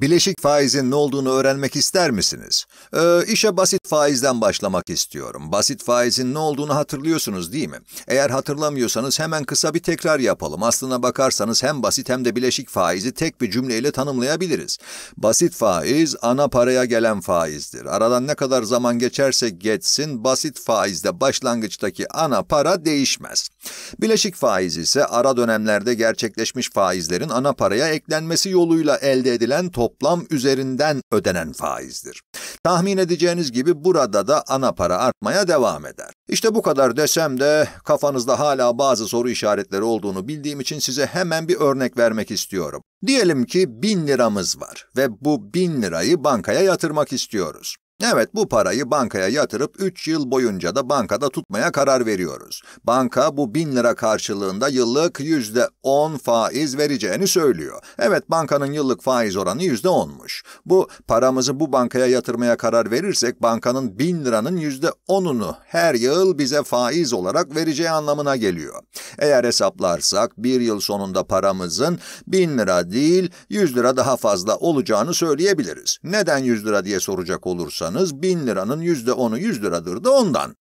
Bileşik faizin ne olduğunu öğrenmek ister misiniz? Ee, işe basit faizden başlamak istiyorum. Basit faizin ne olduğunu hatırlıyorsunuz değil mi? Eğer hatırlamıyorsanız hemen kısa bir tekrar yapalım. Aslına bakarsanız hem basit hem de bileşik faizi tek bir cümleyle tanımlayabiliriz. Basit faiz, ana paraya gelen faizdir. Aradan ne kadar zaman geçerse geçsin, basit faizde başlangıçtaki ana para değişmez. Bileşik faiz ise ara dönemlerde gerçekleşmiş faizlerin ana paraya eklenmesi yoluyla elde edilen toplam toplam üzerinden ödenen faizdir. Tahmin edeceğiniz gibi burada da ana para artmaya devam eder. İşte bu kadar desem de kafanızda hala bazı soru işaretleri olduğunu bildiğim için size hemen bir örnek vermek istiyorum. Diyelim ki 1000 liramız var ve bu 1000 lirayı bankaya yatırmak istiyoruz. Evet, bu parayı bankaya yatırıp 3 yıl boyunca da bankada tutmaya karar veriyoruz. Banka bu 1000 lira karşılığında yıllık %10 faiz vereceğini söylüyor. Evet, bankanın yıllık faiz oranı %10'muş. Bu, paramızı bu bankaya yatırmaya karar verirsek bankanın 1000 liranın %10'unu her yıl bize faiz olarak vereceği anlamına geliyor. Eğer hesaplarsak bir yıl sonunda paramızın 1000 lira değil 100 lira daha fazla olacağını söyleyebiliriz. Neden 100 lira diye soracak olursa alırsanız 1000 liranın onu yüz liradır da ondan.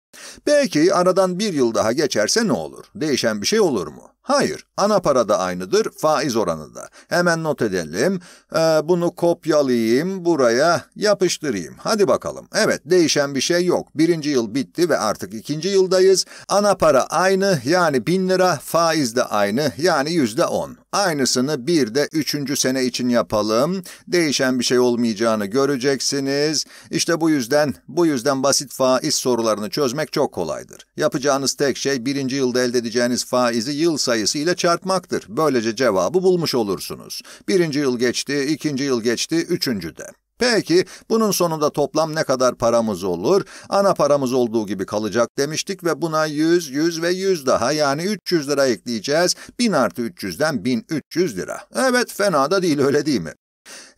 Belki aradan bir yıl daha geçerse ne olur? Değişen bir şey olur mu? Hayır, ana para da aynıdır, faiz oranı da. Hemen not edelim. Ee, bunu kopyalayayım, buraya yapıştırayım. Hadi bakalım. Evet, değişen bir şey yok. Birinci yıl bitti ve artık ikinci yıldayız. Ana para aynı, yani bin lira, faiz de aynı, yani yüzde on. Aynısını bir de üçüncü sene için yapalım. Değişen bir şey olmayacağını göreceksiniz. İşte bu yüzden, bu yüzden basit faiz sorularını çözmek çok kolaydır. Yapacağınız tek şey birinci yılda elde edeceğiniz faizi yıl sayı sayısı ile çarpmaktır. Böylece cevabı bulmuş olursunuz. Birinci yıl geçti, ikinci yıl geçti, üçüncü de. Peki, bunun sonunda toplam ne kadar paramız olur? Ana paramız olduğu gibi kalacak demiştik ve buna 100, 100 ve 100 daha yani 300 lira ekleyeceğiz. 1000 artı 300'den 1300 lira. Evet, fena da değil öyle değil mi?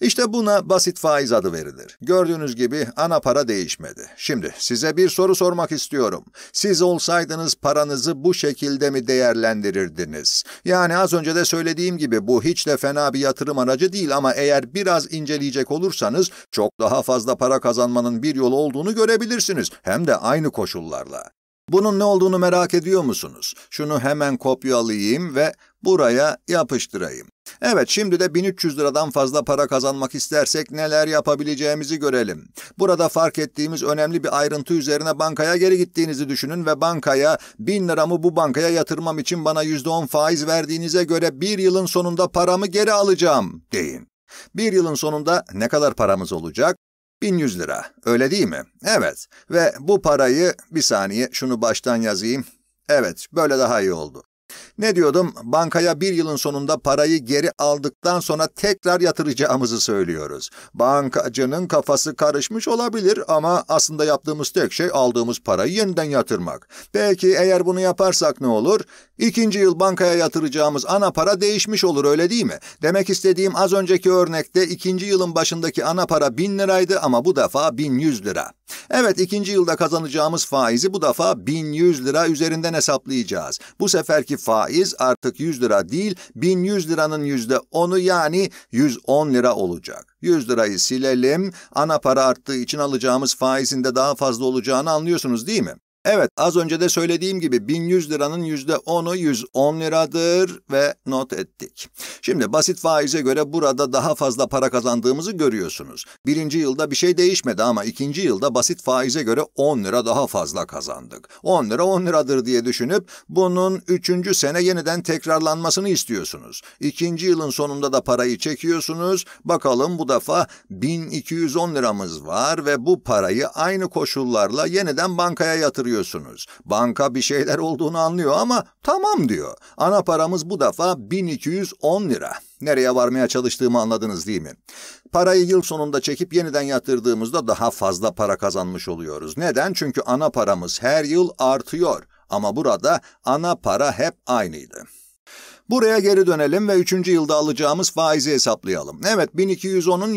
İşte buna basit faiz adı verilir. Gördüğünüz gibi ana para değişmedi. Şimdi size bir soru sormak istiyorum. Siz olsaydınız paranızı bu şekilde mi değerlendirirdiniz? Yani az önce de söylediğim gibi bu hiç de fena bir yatırım aracı değil ama eğer biraz inceleyecek olursanız çok daha fazla para kazanmanın bir yolu olduğunu görebilirsiniz. Hem de aynı koşullarla. Bunun ne olduğunu merak ediyor musunuz? Şunu hemen kopyalayayım ve buraya yapıştırayım. Evet şimdi de 1300 liradan fazla para kazanmak istersek neler yapabileceğimizi görelim. Burada fark ettiğimiz önemli bir ayrıntı üzerine bankaya geri gittiğinizi düşünün ve bankaya 1000 liramı bu bankaya yatırmam için bana %10 faiz verdiğinize göre bir yılın sonunda paramı geri alacağım deyin. Bir yılın sonunda ne kadar paramız olacak? 1100 lira. Öyle değil mi? Evet. Ve bu parayı bir saniye şunu baştan yazayım. Evet, böyle daha iyi oldu. Ne diyordum? Bankaya bir yılın sonunda parayı geri aldıktan sonra tekrar yatıracağımızı söylüyoruz. Bankacının kafası karışmış olabilir ama aslında yaptığımız tek şey aldığımız parayı yeniden yatırmak. Peki eğer bunu yaparsak ne olur? İkinci yıl bankaya yatıracağımız ana para değişmiş olur öyle değil mi? Demek istediğim az önceki örnekte ikinci yılın başındaki ana para 1000 liraydı ama bu defa 1100 lira. Evet ikinci yılda kazanacağımız faizi bu defa 1100 lira üzerinden hesaplayacağız. Bu seferki faiz artık 100 lira değil 1100 liranın %10'u yani 110 lira olacak. 100 lirayı silelim. Ana para arttığı için alacağımız faizin de daha fazla olacağını anlıyorsunuz değil mi? Evet az önce de söylediğim gibi 1100 liranın %10'u 110 liradır ve not ettik. Şimdi basit faize göre burada daha fazla para kazandığımızı görüyorsunuz. Birinci yılda bir şey değişmedi ama ikinci yılda basit faize göre 10 lira daha fazla kazandık. 10 lira 10 liradır diye düşünüp bunun üçüncü sene yeniden tekrarlanmasını istiyorsunuz. İkinci yılın sonunda da parayı çekiyorsunuz. Bakalım bu defa 1210 liramız var ve bu parayı aynı koşullarla yeniden bankaya yatırıyorsunuz yapıyorsunuz. Banka bir şeyler olduğunu anlıyor ama tamam diyor. Ana paramız bu defa 1210 lira. Nereye varmaya çalıştığımı anladınız değil mi? Parayı yıl sonunda çekip yeniden yatırdığımızda daha fazla para kazanmış oluyoruz. Neden? Çünkü ana paramız her yıl artıyor. Ama burada ana para hep aynıydı. Buraya geri dönelim ve 3. yılda alacağımız faizi hesaplayalım. Evet 1210'un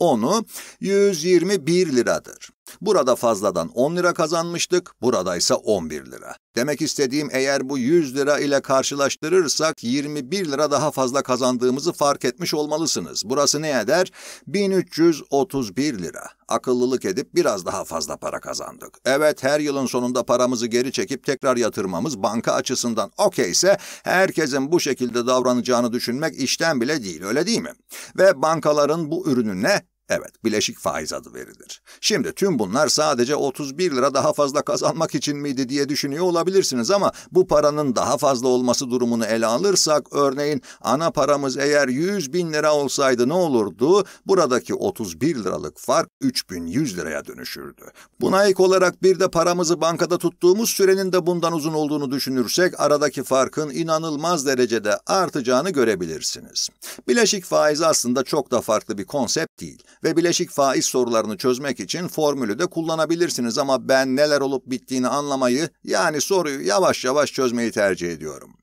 %10'u 121 liradır. Burada fazladan 10 lira kazanmıştık, burada ise 11 lira. Demek istediğim eğer bu 100 lira ile karşılaştırırsak 21 lira daha fazla kazandığımızı fark etmiş olmalısınız. Burası ne eder? 1331 lira. Akıllılık edip biraz daha fazla para kazandık. Evet her yılın sonunda paramızı geri çekip tekrar yatırmamız banka açısından okey ise herkesin bu şekilde davranacağını düşünmek işten bile değil öyle değil mi? Ve bankaların bu ürününe Evet, bileşik faiz adı verilir. Şimdi tüm bunlar sadece 31 lira daha fazla kazanmak için miydi diye düşünüyor olabilirsiniz ama bu paranın daha fazla olması durumunu ele alırsak, örneğin ana paramız eğer 100 bin lira olsaydı ne olurdu? Buradaki 31 liralık fark 3100 liraya dönüşürdü. Buna ek olarak bir de paramızı bankada tuttuğumuz sürenin de bundan uzun olduğunu düşünürsek, aradaki farkın inanılmaz derecede artacağını görebilirsiniz. Bileşik faiz aslında çok da farklı bir konsept değil ve bileşik faiz sorularını çözmek için formülü de kullanabilirsiniz ama ben neler olup bittiğini anlamayı yani soruyu yavaş yavaş çözmeyi tercih ediyorum.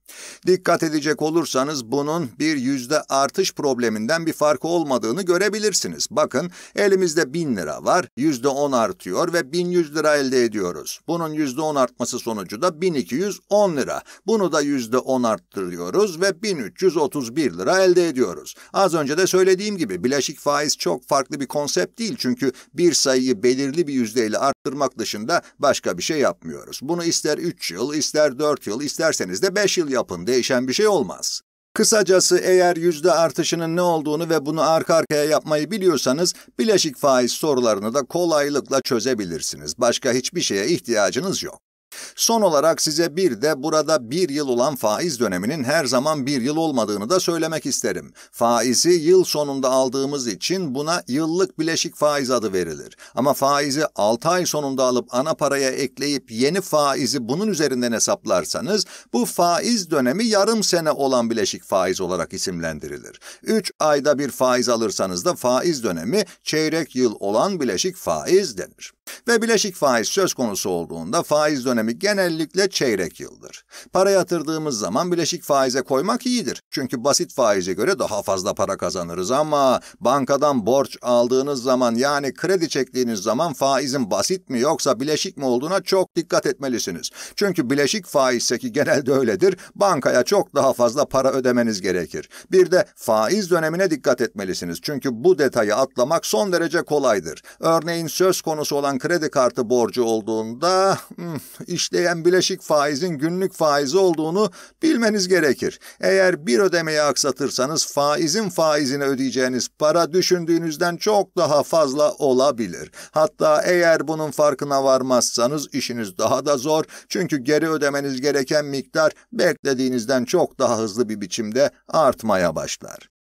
Dikkat edecek olursanız bunun bir yüzde artış probleminden bir farkı olmadığını görebilirsiniz. Bakın elimizde 1000 lira var, yüzde 10 artıyor ve 1100 lira elde ediyoruz. Bunun yüzde 10 artması sonucu da 1210 lira. Bunu da yüzde 10 arttırıyoruz ve 1331 lira elde ediyoruz. Az önce de söylediğim gibi bileşik faiz çok farklı bir konsept değil çünkü bir sayıyı belirli bir yüzdeyle arttırmak dışında başka bir şey yapmıyoruz. Bunu ister 3 yıl, ister 4 yıl, isterseniz de 5 yıl yapın, değişen bir şey olmaz. Kısacası eğer yüzde artışının ne olduğunu ve bunu arka arkaya yapmayı biliyorsanız, bileşik faiz sorularını da kolaylıkla çözebilirsiniz. Başka hiçbir şeye ihtiyacınız yok. Son olarak size bir de burada bir yıl olan faiz döneminin her zaman bir yıl olmadığını da söylemek isterim. Faizi yıl sonunda aldığımız için buna yıllık bileşik faiz adı verilir. Ama faizi 6 ay sonunda alıp ana paraya ekleyip yeni faizi bunun üzerinden hesaplarsanız bu faiz dönemi yarım sene olan bileşik faiz olarak isimlendirilir. 3 ayda bir faiz alırsanız da faiz dönemi çeyrek yıl olan bileşik faiz denir. Ve bileşik faiz söz konusu olduğunda faiz dönemi genellikle çeyrek yıldır. Para yatırdığımız zaman bileşik faize koymak iyidir. Çünkü basit faize göre daha fazla para kazanırız ama bankadan borç aldığınız zaman yani kredi çektiğiniz zaman faizin basit mi yoksa bileşik mi olduğuna çok dikkat etmelisiniz. Çünkü bileşik faizse ki genelde öyledir, bankaya çok daha fazla para ödemeniz gerekir. Bir de faiz dönemine dikkat etmelisiniz. Çünkü bu detayı atlamak son derece kolaydır. Örneğin söz konusu olan kredi kartı borcu olduğunda hmm, işleyen bileşik faizin günlük faizi olduğunu bilmeniz gerekir. Eğer bir ödemeyi aksatırsanız faizin faizini ödeyeceğiniz para düşündüğünüzden çok daha fazla olabilir. Hatta eğer bunun farkına varmazsanız işiniz daha da zor çünkü geri ödemeniz gereken miktar beklediğinizden çok daha hızlı bir biçimde artmaya başlar.